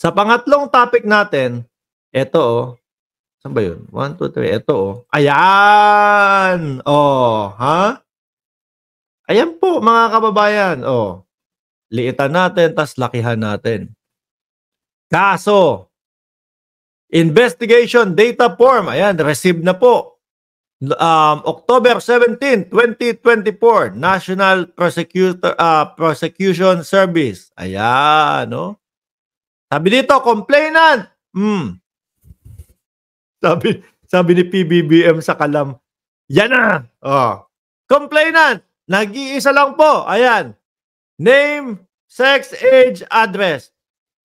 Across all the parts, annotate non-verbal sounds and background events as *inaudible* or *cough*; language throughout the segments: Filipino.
Sa pangatlong topic natin, ito oh. Saan ba yun? 1, 2, 3. Ito oh. Ayan! Oh, ha? Ayan po mga kababayan. Oh. Liitan natin, tas lakihan natin. Kaso, investigation data form. Ayan, received na po. Um, October 17, 2024, National Prosecutor uh, Prosecution Service. Ayan, no? Oh. Sabi dito, complainant. Mm. Sabi, sabi ni PBBM sa kalam, yan na. Oh. Complainant, nag-iisa lang po. Ayan. Name, sex, age, address.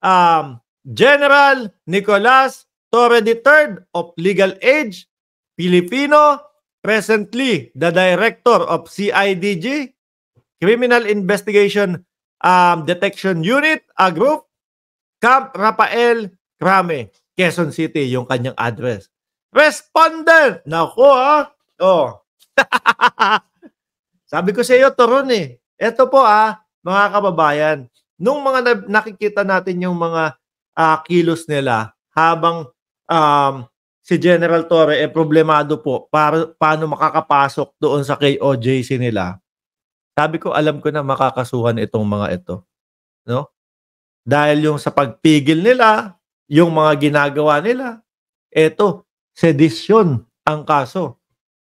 Um, General Nicolas Torre III of legal age, Filipino, presently the director of CIDG, Criminal Investigation um, Detection Unit, a group Camp Rafael Crame, Quezon City, yung kanyang address. Responder! Naku ha! Oh. *laughs* Sabi ko sa iyo, Toron eh. Ito po ah, mga kababayan, nung mga nakikita natin yung mga uh, kilos nila habang um, si General Torre eh problemado po para paano makakapasok doon sa KOJC nila. Sabi ko alam ko na makakasuhan itong mga ito. No? Dahil yung sa pagpigil nila, yung mga ginagawa nila, eto, sedisyon ang kaso.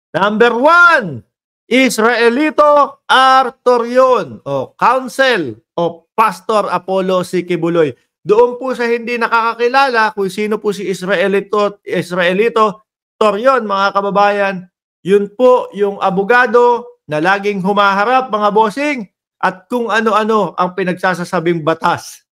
Number one, Israelito Arturion o Council of Pastor Apollo Sikibuloy. Doon po sa hindi nakakakilala kung sino po si Israelito, Israelito Torion mga kababayan, yun po yung abogado na laging humaharap mga bossing at kung ano-ano ang pinagsasasabing batas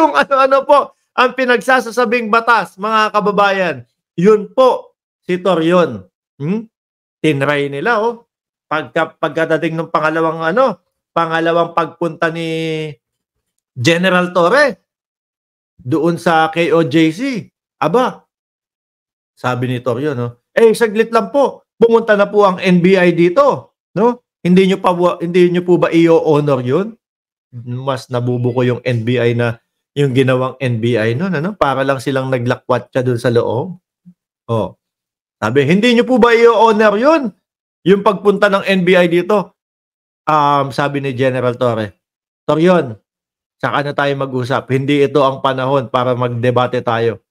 kung ano-ano po ang pinagsasasabing batas, mga kababayan. Yun po, si Torion. Hmm? Tinry nila, oh. Pagka, pagkadating ng pangalawang ano, pangalawang pagpunta ni General Torre doon sa KOJC. Aba, sabi ni Torion, no? Oh. Eh, saglit lang po. Pumunta na po ang NBI dito, no? Hindi nyo pa hindi nyo po ba i-honor 'yun? Mas nabubuko yung NBI na yung ginawang NBI noon, ano? Para lang silang naglakwat siya doon sa loob. Oh. Sabi, hindi niyo po ba i-honor yun? Yung pagpunta ng NBI dito. Um, sabi ni General Torre, Torion, saka na tayo mag-usap. Hindi ito ang panahon para magdebate tayo.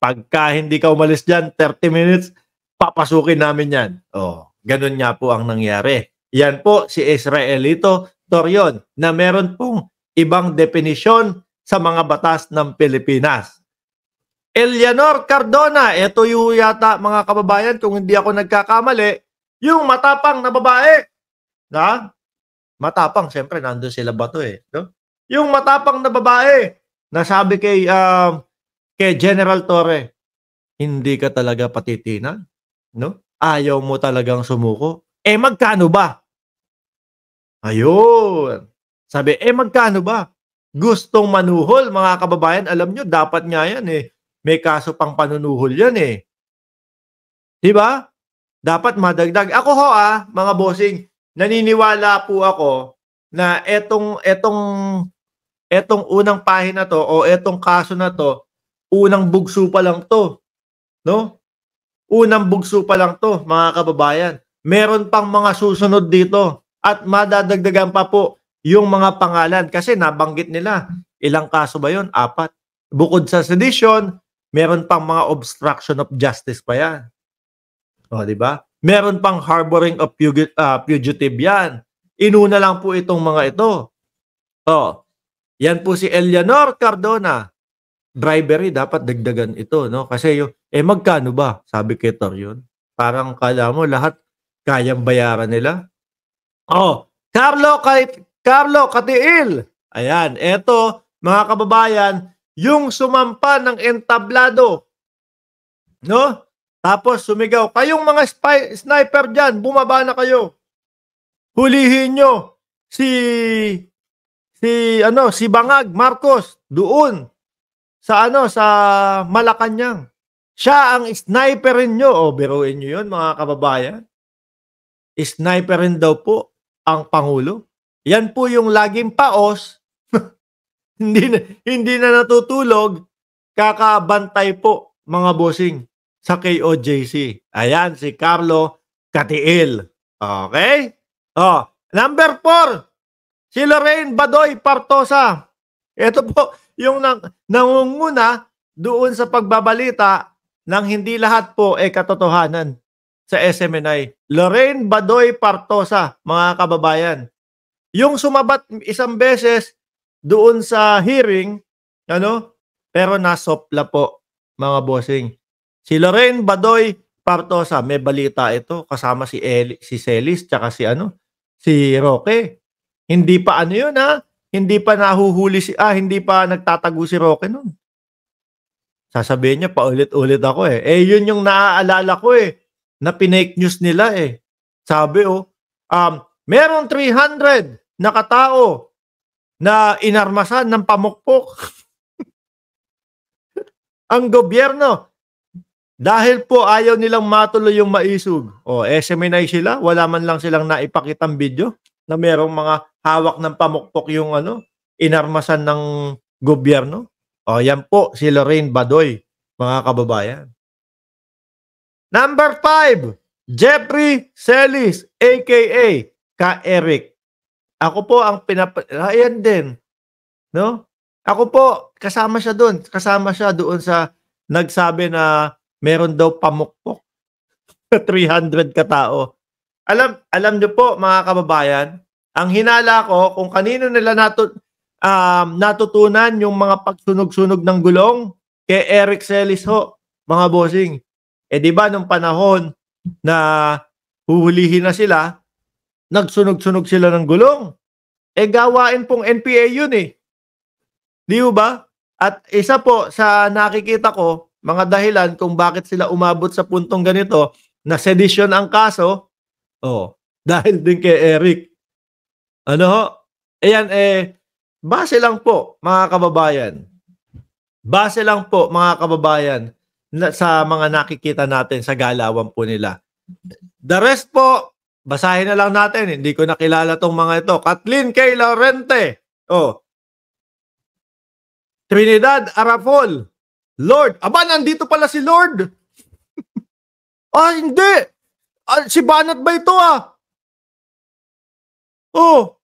Pagka hindi ka umalis diyan 30 minutes, papasukin namin yan. Oh, ganun nga po ang nangyari. Yan po si Israelito Torion na meron pong ibang definisyon sa mga batas ng Pilipinas. Eleanor Cardona, ito yung yata mga kababayan kung hindi ako nagkakamali, yung matapang na babae. Na? Matapang, siyempre nandoon sila bato eh. No? Yung matapang na babae, nasabi kay, um, kay General Torre, hindi ka talaga patitinan. No? Ayaw mo talagang sumuko. Eh magkano ba? Ayun. Sabi, eh magkano ba? gustong manuhol, mga kababayan, alam nyo, dapat nga yan eh. May kaso pang panunuhol yan eh. Diba? Dapat madagdag. Ako ho ah, mga bossing, naniniwala po ako na etong, etong, etong unang pahina to o etong kaso na to, unang bugso pa lang to. No? Unang bugso pa lang to, mga kababayan. Meron pang mga susunod dito at madadagdagan pa po yung mga pangalan kasi nabanggit nila ilang kaso ba yon apat bukod sa sedition meron pang mga obstruction of justice pa yan o di ba meron pang harboring of pug- uh, ah, fugitive yan inuna lang po itong mga ito o yan po si Eleanor Cardona bribery dapat dagdagan ito no kasi yung eh magkano ba sabi kay yun parang kala mo lahat kayang bayaran nila oh Carlo Car Carlo Katiil. Ayan, eto mga kababayan, yung sumampa ng entablado. No? Tapos sumigaw, kayong mga spy, sniper dyan, bumaba na kayo. Hulihin nyo si si ano si Bangag Marcos doon sa ano sa Malacanang. Siya ang sniperin nyo. O, biruin nyo yun, mga kababayan. Sniperin daw po ang Pangulo. Yan po yung laging paos. *laughs* hindi, na, hindi na natutulog. Kakabantay po, mga bossing, sa KOJC. Ayan, si Carlo Katiil. Okay? Oh, number 4. si Lorraine Badoy Partosa. Ito po, yung nang, nangunguna doon sa pagbabalita ng hindi lahat po ay eh, katotohanan sa SMNI. Lorraine Badoy Partosa, mga kababayan. Yung sumabat isang beses doon sa hearing, ano, pero nasopla po, mga bossing. Si Lorraine Badoy Partosa, may balita ito, kasama si, El, si Celis, tsaka si ano, si Roque. Hindi pa ano yun ha, hindi pa nahuhuli si, ah, hindi pa nagtatago si Roque noon. Sasabihin niya, paulit-ulit ako eh. Eh, yun yung naaalala ko eh, na pinake news nila eh. Sabi oh, um, merong 300 nakatao na inarmasan ng pamukpok *laughs* ang gobyerno dahil po ayaw nilang matuloy yung maisog. O, eh, SMNI sila, wala man lang silang naipakitang video na merong mga hawak ng pamukpok yung ano, inarmasan ng gobyerno. O, yan po si Lorraine Badoy, mga kababayan. Number 5, Jeffrey Celis, aka Ka-Eric. Ako po ang pinap... Ayan din. No? Ako po, kasama siya doon. Kasama siya doon sa nagsabi na meron daw pamukpok. 300 *laughs* katao. Alam, alam niyo po mga kababayan, ang hinala ko kung kanino nila natut um, natutunan yung mga pagsunog-sunog ng gulong kay Eric Celis ho, mga bossing. Eh di ba nung panahon na huhulihin na sila, Nagsunog-sunog sila ng gulong. E gawain pong NPA yun eh. Di ba? At isa po sa nakikita ko, mga dahilan kung bakit sila umabot sa puntong ganito, na sedition ang kaso, oh, *laughs* dahil din kay Eric. Ano ho? Ayan eh, base lang po mga kababayan. Base lang po mga kababayan na, sa mga nakikita natin sa galawan po nila. The rest po, Basahin na lang natin. Hindi ko nakilala tong mga ito. Kathleen K. Laurente. Oh. Trinidad Arafol. Lord. Aba, nandito pala si Lord. *laughs* ah, hindi. Ah, si Banat ba ito ah? Oh.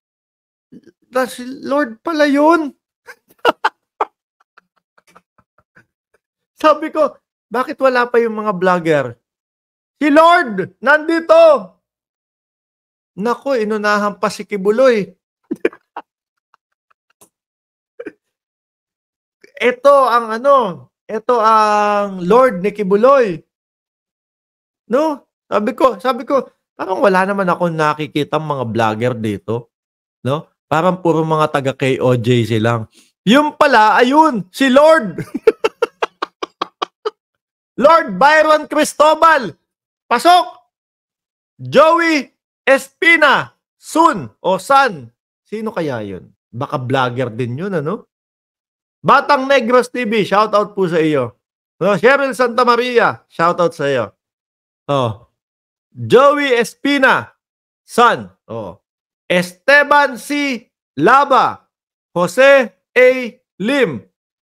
Si Lord pala yun. *laughs* Sabi ko, bakit wala pa yung mga vlogger? Si Lord, nandito! Nako, inunahan pa si Kibuloy. ito ang ano, ito ang Lord ni Kibuloy. No? Sabi ko, sabi ko, parang wala naman ako nakikita mga vlogger dito. No? Parang puro mga taga KOJ silang. Yung pala, ayun, si Lord. *laughs* Lord Byron Cristobal. Pasok! Joey Espina, Sun, o San. Sino kaya yun? Baka vlogger din yun, ano? Batang Negros TV, shout out po sa iyo. No, Cheryl Santa Maria, shout out sa iyo. Oh. Joey Espina, San. Oh. Esteban C. Laba, Jose A. Lim,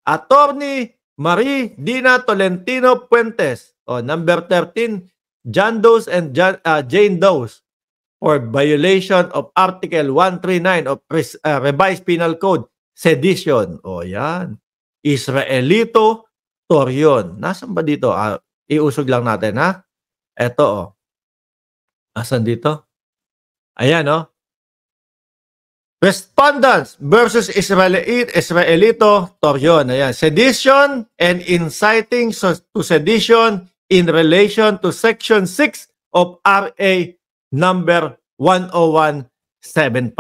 Attorney Marie Dina Tolentino Puentes. Oh, number 13, John Does and John, uh, ah, Jane Does or violation of Article 139 of uh, Revised Penal Code, sedition. O yan. Israelito Torion. Nasaan ba dito? Uh, iusog lang natin ha. Eto, o. Oh. Asan dito? Ayan o. Oh. Respondents versus Israelite, Israelito Torion. Ayan. Sedition and inciting to sedition in relation to Section 6 of RA number 10175.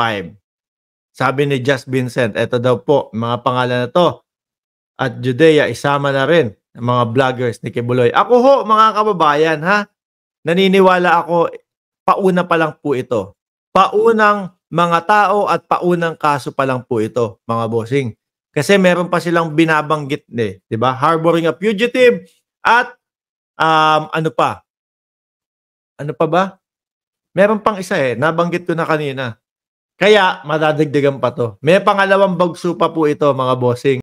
Sabi ni Just Vincent, ito daw po, mga pangalan na to. At Judea, isama na rin ng mga vloggers ni Kibuloy. Ako ho, mga kababayan, ha? Naniniwala ako, pauna pa lang po ito. Paunang mga tao at paunang kaso pa lang po ito, mga bossing. Kasi meron pa silang binabanggit eh, 'di ba? Harboring a fugitive at um ano pa? Ano pa ba? Meron pang isa eh, nabanggit ko na kanina. Kaya madadagdagan pa to. May pangalawang bagso pa po ito mga bossing.